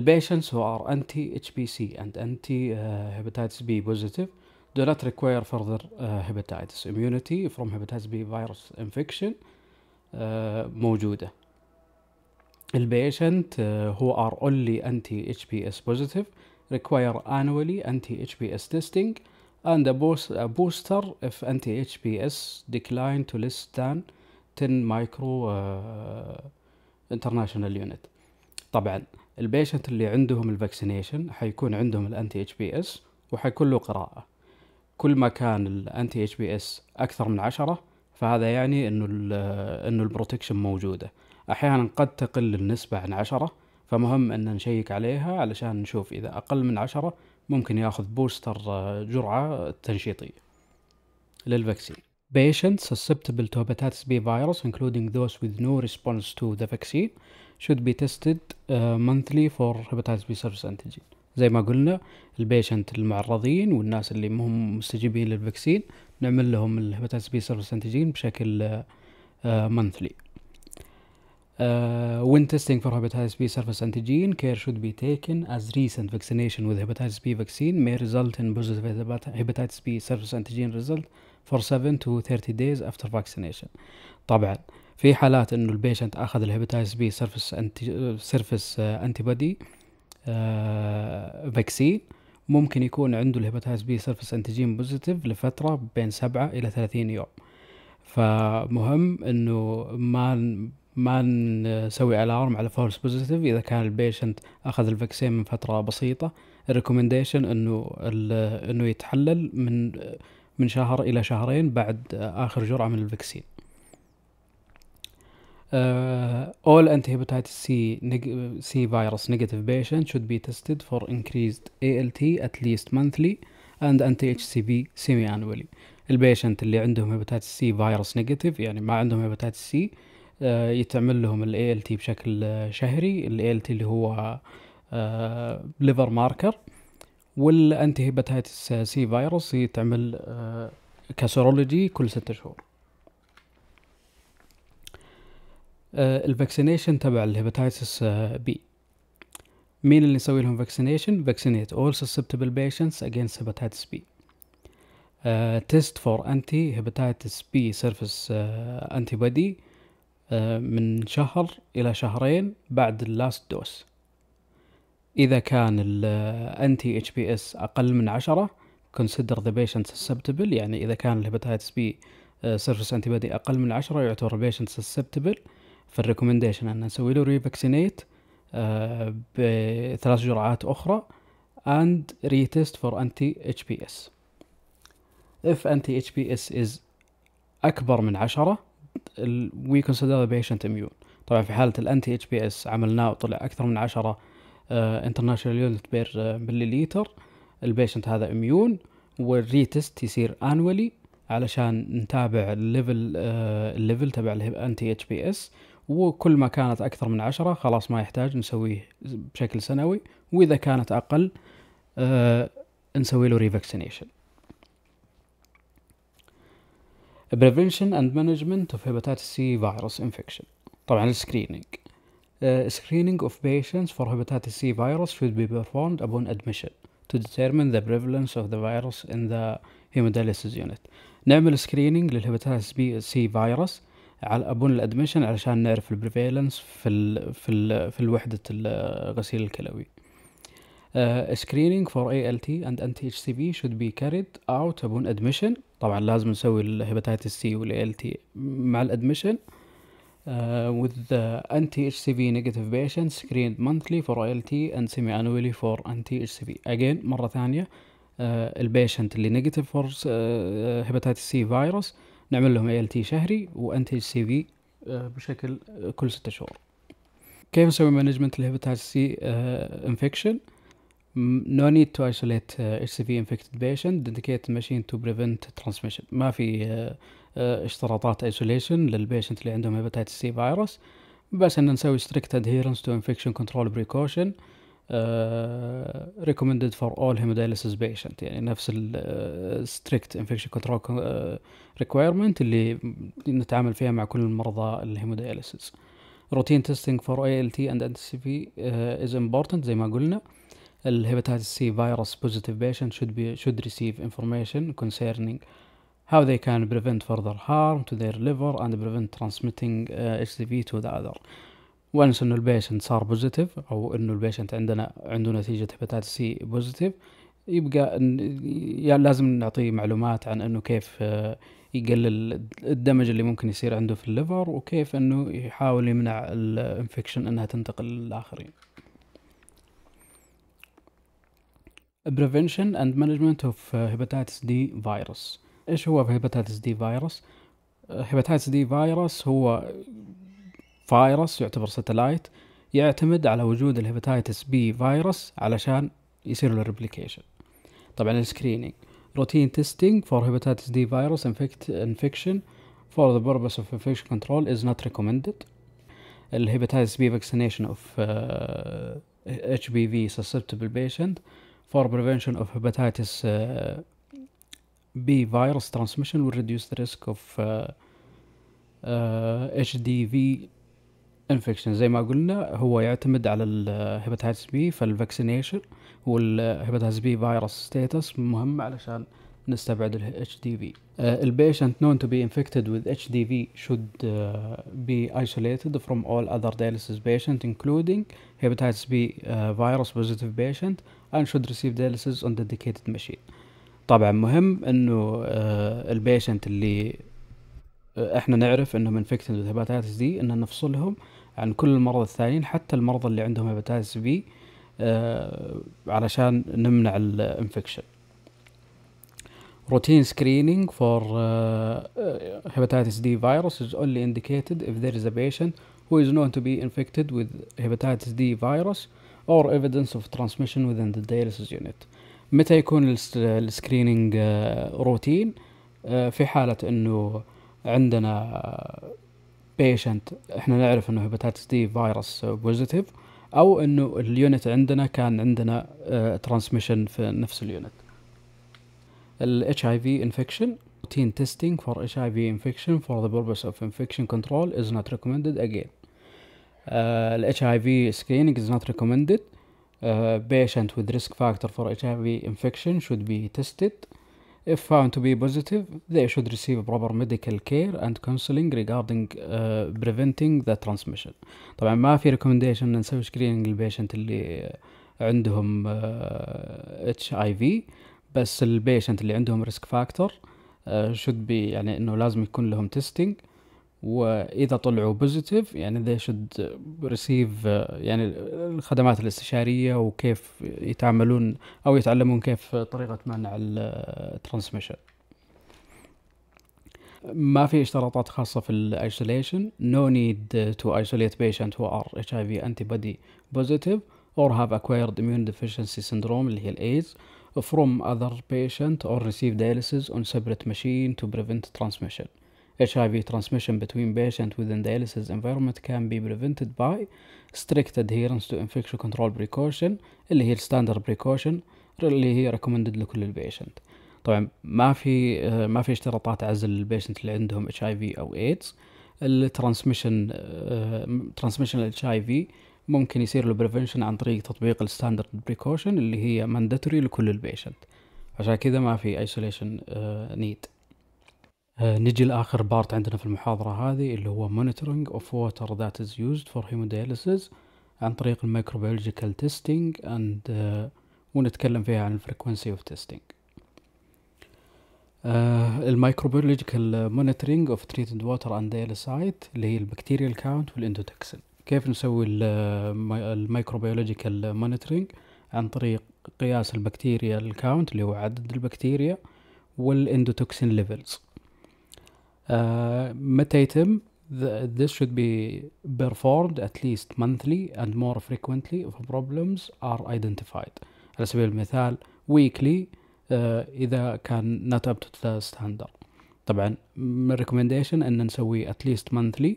patients who are anti HPC and anti-hepatitis B positive do not require further uh, hepatitis immunity from hepatitis B virus infection uh, موجودة البيشنت uh, who are only anti HPS positive require annually anti HPS testing and a, boost, a booster if anti HPS decline to less than 10 micro uh, international unit طبعا uh, البيشنت اللي عندهم الفاكسينيشن حيكون عندهم الانتي اتش بي اس وحيكون له قراءة كل ما كان الانتي اتش بي اس اكثر من عشرة فهذا يعني انه انه البروتكشن موجودة احيانا قد تقل النسبة عن عشرة فمهم ان نشيك عليها علشان نشوف اذا اقل من عشرة ممكن ياخذ بوستر آه، جرعة تنشيطية للفاكسين Patients susceptible to hepatitis B virus, including those with no response to the vaccine, should be tested uh, monthly for hepatitis B surface antigen. زي ما قلنا البيشنت المعرضين والناس اللي هم مستجيبين للفاكسين نعمل لهم الهباتيتس بي سيرفس انتجين بشكل monthly. Uh, when testing for hepatitis B surface antigen, care should be taken as recent vaccination with hepatitis B vaccine may result in positive hepatitis B surface antigen result for 7 to 30 days after vaccination طبعا في حالات انه البيشنت اخذ الهيباتايتس بي سيرفس انتي سيرفس انتي بودي فاكسين ممكن يكون عنده الهيباتايتس بي سيرفس انتيجين بوزيتيف لفتره بين 7 الى 30 يوم فمهم انه ما ما نسوي الارم على فولس بوزيتيف اذا كان البيشنت اخذ الفاكسين من فتره بسيطه الريكومنديشن انه انه يتحلل من من شهر إلى شهرين بعد آخر جرعة من الفاكسين all anti-hepatitis C, C virus negative patients should be tested for increased ALT at least monthly and anti-HCV semi-annually. البيشنت اللي عندهم hepatitis C virus negative يعني ما عندهم C uh, يتعمل لهم ال ALT بشكل شهري ال ALT اللي هو liver marker والانتي هيباتيتس سي فيروس هي تعمل آه، كسرولوجي كل ستة شهور آه، الفاكسينيشن تبع الهيباتيتس آه، بي مين اللي يسوي لهم فاكسينيشن فاكسينيت اول سسبتبل بيشنتس اجينست hepatitis بي تيست فور انتي anti بي سيرفيس انتي بودي من شهر إلى شهرين بعد اللاست دوس إذا كان انتي اتش بي اس أقل من عشرة consider the patient susceptible يعني إذا كان الهيباتيتس بي سيرفس أنتي بادي أقل من عشرة يعتبر البيشنت susceptible فالريكومنديشن أن نسوي له ريفاكسينيت آه، بثلاث جرعات أخرى and retest for anti-HPS if anti-HPS is أكبر من عشرة we consider the patient immune طبعا في حالة الانتي اتش بي اس عملناه وطلع أكثر من عشرة انترناشونال يونت بير مليليتر البيشنت هذا اميون والريتست يصير انولي علشان نتابع الليفل الليفل آه، تبع الانتي اتش بي اس وكل ما كانت اكثر من عشرة خلاص ما يحتاج نسويه بشكل سنوي واذا كانت اقل آه، نسوي له ريفاكسينيشن prevention and management of hepatitis C virus infection طبعا السكريننج screening of patients for hepatitis C virus should be performed upon admission to determine the prevalence of the virus in the hemodialysis unit نعمل screening للهباتايتس بي سي فيروس على ابون الادمشن علشان نعرف البريفالنس في ال في ال في الوحدة الغسيل الكلوي. Uh, screening for ALT and anti-HCV should be carried out upon admission طبعا لازم نسوي الهباتايتس سي والALT مع الادمشن uh, Uh, with the anti-HCV negative patients screened monthly for ALT and semi-annually for anti-HCV. Again مرة ثانية uh, البيشنت اللي negative for hepatitis C virus نعمل لهم ALT شهري و anti-HCV بشكل كل ستة شهور. كيف نسوي مانجمنت للهباتيتس سي infection No need to isolate uh, HCV infected patient, dedicated machine to prevent transmission. ما في uh, uh, اشتراطات isolation للبيشنت اللي عندهم hepatitis C virus بس ان نسوي strict adherence to infection control precaution recommended for all hemodialysis patient يعني نفس ال strict infection control requirement اللي نتعامل فيها مع كل مرضى الهيمودياليسيس routine testing for ALT and NCV is important زي ما قلنا الهepatitis C virus positive patient should be should receive information concerning how they can prevent further harm to their liver and prevent transmitting uh, HCV to the other. once انه البيشنت صار بوزيتيف او انه البيشنت عندنا عنده نتيجة هيباتيتس سي بوزيتيف يبقى يعني لازم نعطيه معلومات عن انه كيف آه، يقلل الدمج اللي ممكن يصير عنده في الليفر وكيف انه يحاول يمنع الانفكشن انها تنتقل للاخرين Prevention and Management of uh, Hepatitis D Virus إيش هو Hepatitis D Virus؟ uh, Hepatitis D Virus هو فيروس يعتبر ستلايت يعتمد على وجود الهيباتيتس بي فيروس علشان يصير له ريبليكيشن طبعا السكرينينج روتين تيستينج فور هيباتيتس دي فيروس انفكشن فور ذا بيربس اوف infection كنترول از نوت ريكومندد الهيباتيتس بي فاكسينيشن اوف اتش بي في susceptible patient for prevention of hepatitis B virus transmission will reduce the risk of HDV infection زي ما قلنا هو يعتمد على الهيباتايتس بي فالفاكسينيشن والهيباتايتس B virus status مهم علشان نستبعد ال HDV. Uh, the patient known to be infected with HDV should be isolated from all other dialysis patients including hepatitis B virus positive patient and should receive dialysis on dedicated machine طبعا مهم انه البيشنت اللي احنا نعرف انهم infected with hepatitis D ان نفصلهم عن كل المرضى الثانيين حتى المرضى اللي عندهم هباتيتس بي علشان نمنع الانفكشن routine screening for uh, hepatitis D virus is only indicated if there is a patient who is known to be infected with hepatitis D virus or evidence of transmission within the dialysis unit متى يكون السكرينينج روتين uh, uh, في حالة انه عندنا بيشنت احنا نعرف انه هيباتيتس دي فيروس بوزيتيف او انه اليونت عندنا كان عندنا ترانسميشن uh, في نفس اليونت الاتش اي في انفكشن routine testing for HIV infection for the purpose of infection control is not recommended again الاتش اي في screening is not recommended uh, patient with risk factor for HIV infection should be tested if found to be positive they should receive proper medical care and counseling regarding uh, preventing the transmission طبعا ما في recommendation ان نسوي screening للبيشنت اللي عندهم اتش اي في بس البيشنت اللي عندهم ريسك فاكتور uh, should be يعني انه لازم يكون لهم تيستينج uh, واذا طلعوا بوزيتيف يعني they should receive يعني الخدمات الاستشاريه وكيف يتعاملون او يتعلمون كيف طريقه منع الترانسميشن ما في اشتراطات خاصة في الايسوليشن no need to isolate patient who are HIV antibody positive or have acquired immune deficiency syndrome اللي هي الايدز from other patient or receive dialysis on separate machine to prevent transmission HIV transmission between patients within dialysis environment can be prevented by strict adherence to infection control precaution اللي هي standard precaution اللي هي recommended لكل البيشنت طبعا ما في ما في اشتراطات عزل للبيشنت اللي عندهم HIV او AIDS الترانسميشن ترانسميشن الاتش اي في ممكن يصير له بريفنشن عن طريق تطبيق الستاندرد بريكوشن اللي هي مانداتوري لكل البيشنت عشان كذا ما في ايسوليشن نيد uh, need. آه، نجي لاخر بارت عندنا في المحاضره هذه اللي هو monitoring of water that is used for hemodialysis عن طريق الميكروبيولوجيكال تيستينج اند ونتكلم فيها عن الفريكونسي اوف تيستينج الميكروبيولوجيكال مونيتورينج اوف تريتد ووتر اند ديالسايت اللي هي البكتيريال كاونت والاندوتكسين كيف نسوي الميكروبيولوجيكال مونيتورينج آه، عن طريق قياس البكتيريا الكاونت اللي هو عدد البكتيريا والاندوتوكسين ليفلز متى يتم this should be performed at least monthly and more frequently if problems are identified على سبيل المثال weekly uh, إذا كان not up to the standard طبعا من recommendation أن نسوي at least monthly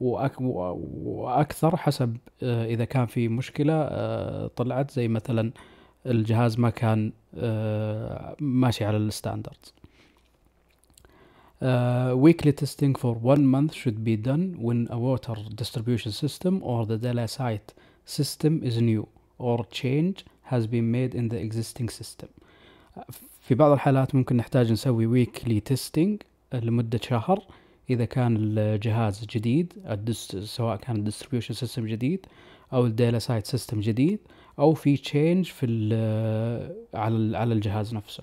وأكثر حسب إذا كان في مشكلة طلعت زي مثلا الجهاز ما كان ماشي على الستاندردز Uh, weekly testing for one month should be done when a water distribution system or the data site system is new or change has been made in the existing system. في بعض الحالات ممكن نحتاج نسوي weekly testing لمدة شهر إذا كان الجهاز جديد سواء كان الديستريبيوشن سيستم جديد أو الداتا سايت سيستم جديد أو في change في على على الجهاز نفسه.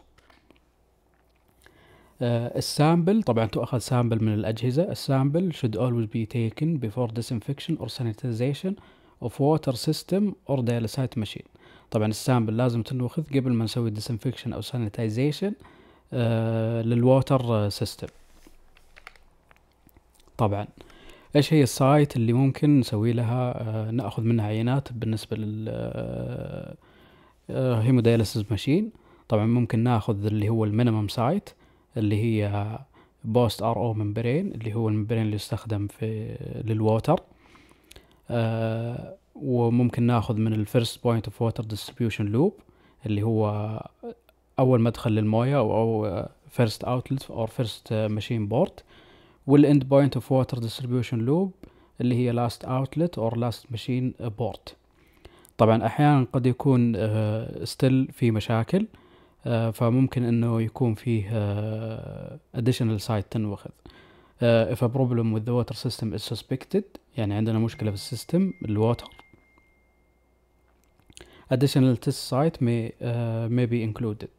آه، السامبل طبعا تؤخذ سامبل من الأجهزة السامبل should always be taken before disinfection or sanitization of water system or dialysis machine طبعا السامبل لازم تنوخذ قبل ما نسوي disinfection أو sanitization آه، للواتر سيستم طبعا ايش هي السايت اللي ممكن نسوي لها آه، ناخذ منها عينات بالنسبه لل هيمودياليسيس ماشين طبعا ممكن ناخذ اللي هو المينيمم سايت اللي هي بوست ار او ممبرين اللي هو الممبرين اللي يستخدم في للووتر آه وممكن ناخذ من الفيرست بوينت اوف ووتر ديستريبيوشن لوب اللي هو اول مدخل للمويه او فيرست اوتلت اور فيرست ماشين بورت والاند بوينت اوف ووتر ديستريبيوشن لوب اللي هي لاست اوتلت اور لاست ماشين بورت طبعا احيانا قد يكون ستيل آه، في مشاكل آه، فممكن انه يكون فيه اديشنال آه، سايت تنوخذ آه، if a problem with the water system is suspected يعني عندنا مشكله في السيستم الواتر additional test site may uh, may be included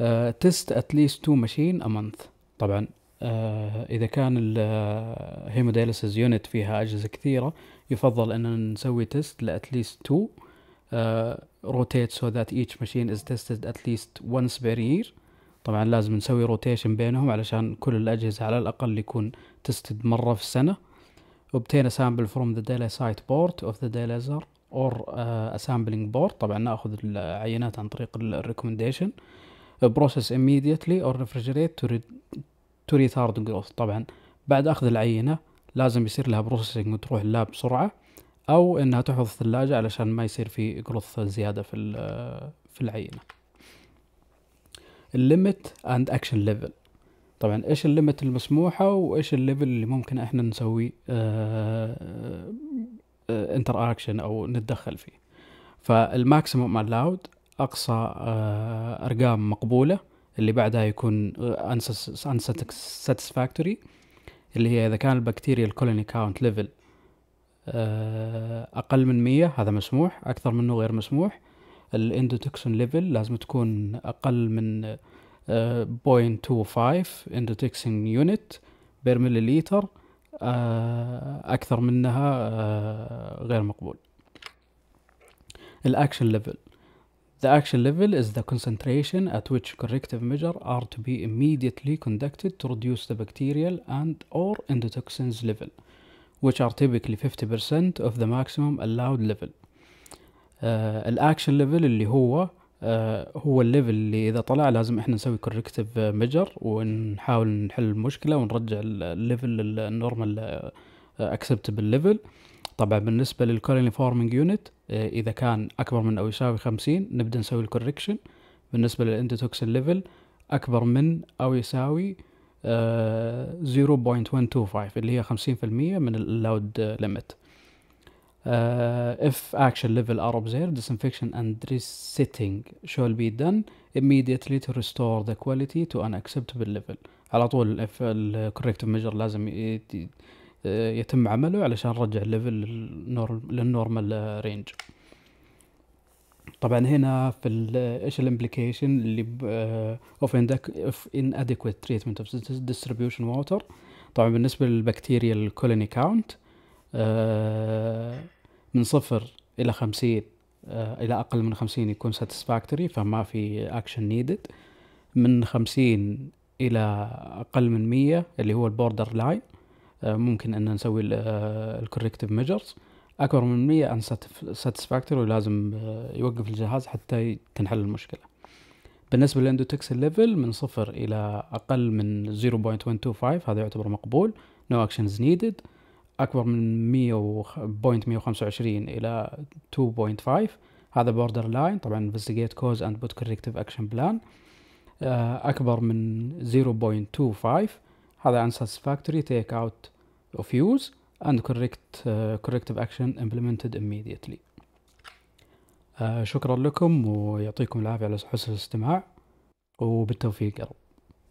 uh, test at least two machine طبعا اذا كان الهيموداليسيس يونت فيها اجهزه كثيره يفضل ان نسوي تيست لاتليست تو rotate so that each machine is tested at least once per year طبعا لازم نسوي rotation بينهم علشان كل الأجهزة على الأقل يكون tested مرة في السنة obtain a sample from the data site port of the data or uh, a sampling board طبعا ناخذ العينات عن طريق ال recommendation process immediately or refrigerate to, re to retard growth طبعا بعد اخذ العينة لازم يصير لها بروسيسنج وتروح اللاب بسرعة او انها تحفظ الثلاجه علشان ما يصير في جروث زياده في في العينه الليمت اند اكشن ليفل طبعا ايش الليمت المسموحه وايش الليفل اللي ممكن احنا نسوي انتر آه، اكشن آه، او نتدخل فيه فالماكسيموم الاود اقصى آه، ارقام مقبوله اللي بعدها يكون unsatisfactory اللي هي اذا كان البكتيريا الكولوني كاونت ليفل أقل من مية هذا مسموح أكثر منه غير مسموح الاندوتوكسين ليفل لازم تكون أقل من بوينت تو فايف اندوتوكسين يونت بير مليليتر أكثر منها غير مقبول الأكشن ليفل The action level is the concentration at which corrective measures are to be immediately conducted to reduce the bacterial and or endotoxins level. which are typically 50% of the maximum allowed level uh, الاكشن ليفل اللي هو uh, هو الليفل اللي اذا طلع لازم احنا نسوي كوركتيف ميجر uh, ونحاول نحل المشكله ونرجع الليفل للنورمال اكسبتبل ليفل طبعا بالنسبه للكولوني فورمينج يونت اذا كان اكبر من او يساوي 50 نبدا نسوي الكوركشن بالنسبه للانتوكسين ليفل اكبر من او يساوي uh, 0.125 اللي هي 50% من اللاود ليميت if action level are observed disinfection and resetting shall be done immediately to restore the quality to an acceptable level على طول if corrective measure لازم يتم عمله علشان نرجع الليفل للنورمال رينج طبعا هنا في ايش الامبليكيشن اللي اوف اوف ان ادكويت تريتمنت اوف ديستريبيوشن ووتر طبعا بالنسبه للبكتيريا الكولوني كاونت من صفر الى خمسين آه، الى اقل من خمسين يكون ساتسفاكتوري فما في اكشن نيدد من خمسين الى اقل من مية اللي هو البوردر لاين آه، ممكن ان نسوي الكوركتيف ميجرز آه، اكبر من 100 ان ساتسفاكتوري ولازم آه، يوقف الجهاز حتى تنحل المشكله بالنسبه للاندوتكس ليفل من صفر الى اقل من 0.125 هذا يعتبر مقبول نو اكشنز نيدد اكبر من 100.125 الى 2.5 هذا بوردر لاين طبعا انفستيجيت كوز اند بوت كوركتيف اكشن بلان اكبر من 0.25 هذا unsatisfactory take out of use and correct uh, corrective action implemented immediately uh, شكرا لكم ويعطيكم العافية على حسن الاستماع وبالتوفيق يا رب